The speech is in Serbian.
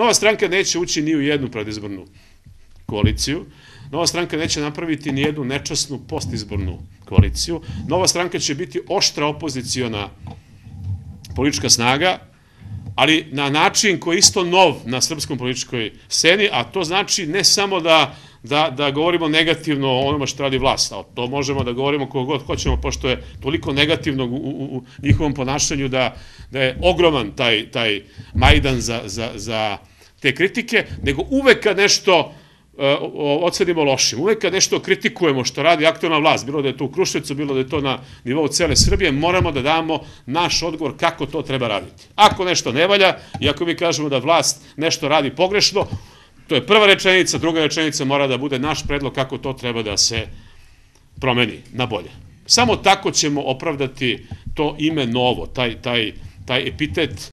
Nova stranka neće ući ni u jednu predizbornu koaliciju, Nova stranka neće napraviti ni jednu nečasnu postizbornu koaliciju. Nova stranka će biti oštra opoziciona politička snaga, ali na način koji je isto nov na srpskom političkoj sceni, a to znači ne samo da da, da govorimo negativno o onome što radi vlast, a to možemo da govorimo kogo god hoćemo, pošto je toliko negativnog u, u, u njihovom ponašanju da, da je ogroman taj, taj majdan za, za, za te kritike, nego uvek kad nešto e, ocenimo lošim, uvek kad nešto kritikujemo što radi aktualna vlast, bilo da je to u Kruševcu, bilo da je to na nivou cele Srbije, moramo da damo naš odgovor kako to treba raditi. Ako nešto ne valja i ako mi kažemo da vlast nešto radi pogrešno, to je prva rečenica, druga rečenica mora da bude naš predlog kako to treba da se promeni na bolje. Samo tako ćemo opravdati to ime novo, taj, taj, taj epitet